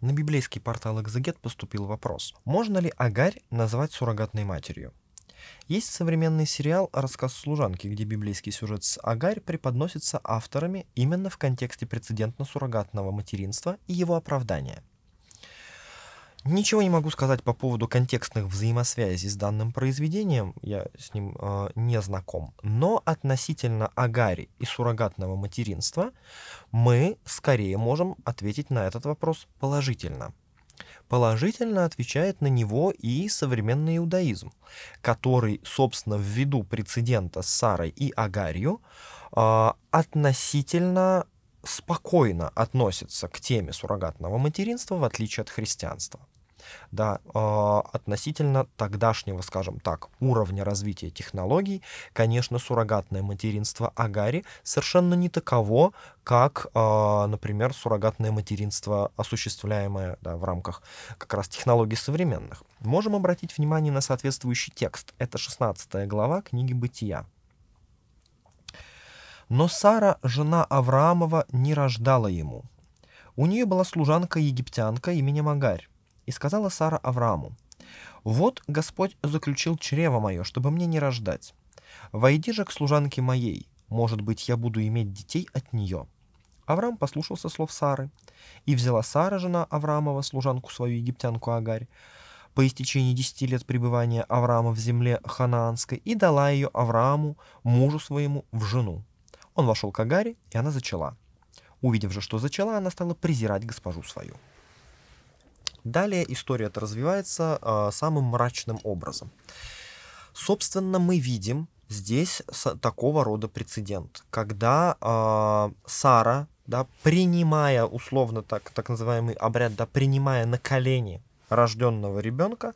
На библейский портал «Экзегет» поступил вопрос, можно ли Агарь назвать суррогатной матерью? Есть современный сериал «Рассказ служанки», где библейский сюжет с Агарь преподносится авторами именно в контексте прецедентно-суррогатного материнства и его оправдания – Ничего не могу сказать по поводу контекстных взаимосвязей с данным произведением, я с ним э, не знаком, но относительно Агари и суррогатного материнства мы скорее можем ответить на этот вопрос положительно. Положительно отвечает на него и современный иудаизм, который, собственно, ввиду прецедента с Сарой и Агарью, э, относительно спокойно относится к теме суррогатного материнства, в отличие от христианства. Да, э, относительно тогдашнего, скажем так, уровня развития технологий, конечно, суррогатное материнство Агари совершенно не таково, как, э, например, суррогатное материнство, осуществляемое да, в рамках как раз технологий современных. Можем обратить внимание на соответствующий текст. Это 16 глава книги «Бытия». Но Сара, жена Авраамова, не рождала ему. У нее была служанка-египтянка именем Агарь. И сказала Сара Аврааму, «Вот Господь заключил чрево мое, чтобы мне не рождать. Войди же к служанке моей, может быть, я буду иметь детей от нее». Авраам послушался слов Сары, и взяла Сара, жена Авраамова, служанку свою египтянку Агарь, по истечении десяти лет пребывания Авраама в земле ханаанской, и дала ее Аврааму, мужу своему, в жену. Он вошел к Агаре, и она зачала. Увидев же, что зачала, она стала презирать госпожу свою. Далее история это развивается э, самым мрачным образом. Собственно, мы видим здесь такого рода прецедент, когда э, Сара, да, принимая условно так, так называемый обряд, да, принимая на колени рожденного ребенка, э,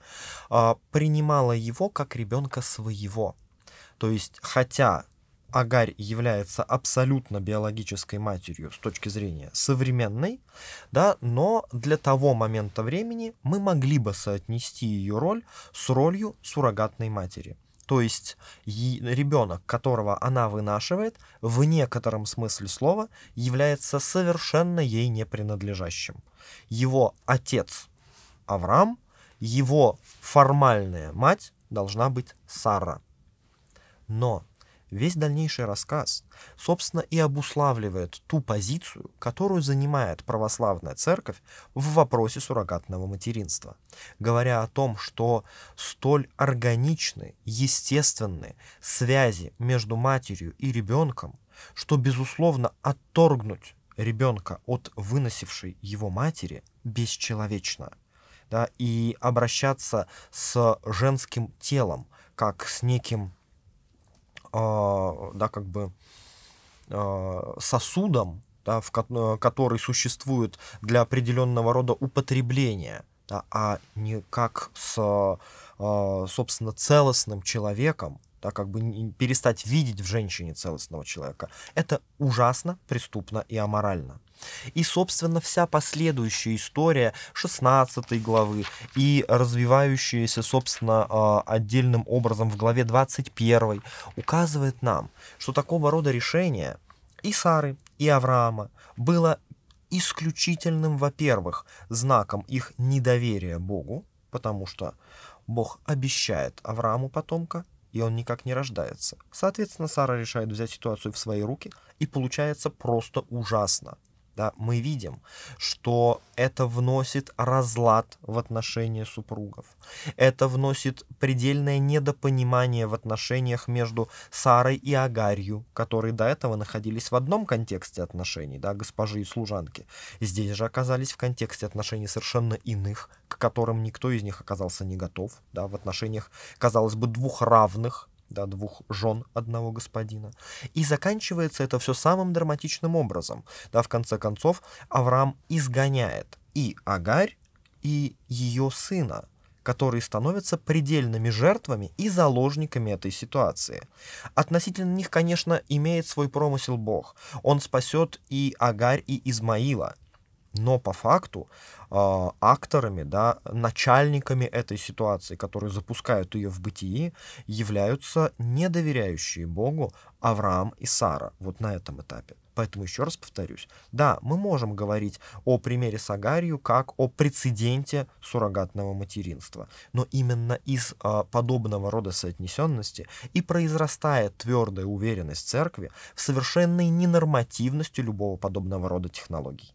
а, принимала его как ребенка своего. То есть, хотя агарь является абсолютно биологической матерью с точки зрения современной, да, но для того момента времени мы могли бы соотнести ее роль с ролью суррогатной матери. То есть ребенок, которого она вынашивает, в некотором смысле слова является совершенно ей не принадлежащим. Его отец Авраам, его формальная мать должна быть Сара. Но Весь дальнейший рассказ, собственно, и обуславливает ту позицию, которую занимает православная церковь в вопросе суррогатного материнства, говоря о том, что столь органичны, естественны связи между матерью и ребенком, что, безусловно, отторгнуть ребенка от выносившей его матери бесчеловечно. Да, и обращаться с женским телом, как с неким а, да, как бы а, сосудом, да, в, э, который существует для определенного рода употребления, да, а не как с, а, собственно, целостным человеком, да, как бы перестать видеть в женщине целостного человека. Это ужасно, преступно и аморально. И, собственно, вся последующая история 16 главы и развивающаяся, собственно, а, отдельным образом в главе 21 указывает нам, что такого рода решение и Сары, и Авраама было исключительным, во-первых, знаком их недоверия Богу, потому что Бог обещает Аврааму потомка, и он никак не рождается. Соответственно, Сара решает взять ситуацию в свои руки, и получается просто ужасно. Да, мы видим, что это вносит разлад в отношения супругов. Это вносит предельное недопонимание в отношениях между Сарой и Агарью, которые до этого находились в одном контексте отношений, да, госпожи и служанки. Здесь же оказались в контексте отношений совершенно иных, которым никто из них оказался не готов, да, в отношениях, казалось бы, двух равных, да, двух жен одного господина. И заканчивается это все самым драматичным образом. Да, в конце концов, Авраам изгоняет и Агарь, и ее сына, которые становятся предельными жертвами и заложниками этой ситуации. Относительно них, конечно, имеет свой промысел Бог. Он спасет и Агарь, и Измаила, но по факту э, акторами, да, начальниками этой ситуации, которые запускают ее в бытии, являются недоверяющие Богу Авраам и Сара вот на этом этапе. Поэтому еще раз повторюсь, да, мы можем говорить о примере с Агарью как о прецеденте суррогатного материнства, но именно из э, подобного рода соотнесенности и произрастает твердая уверенность церкви в совершенной ненормативности любого подобного рода технологий.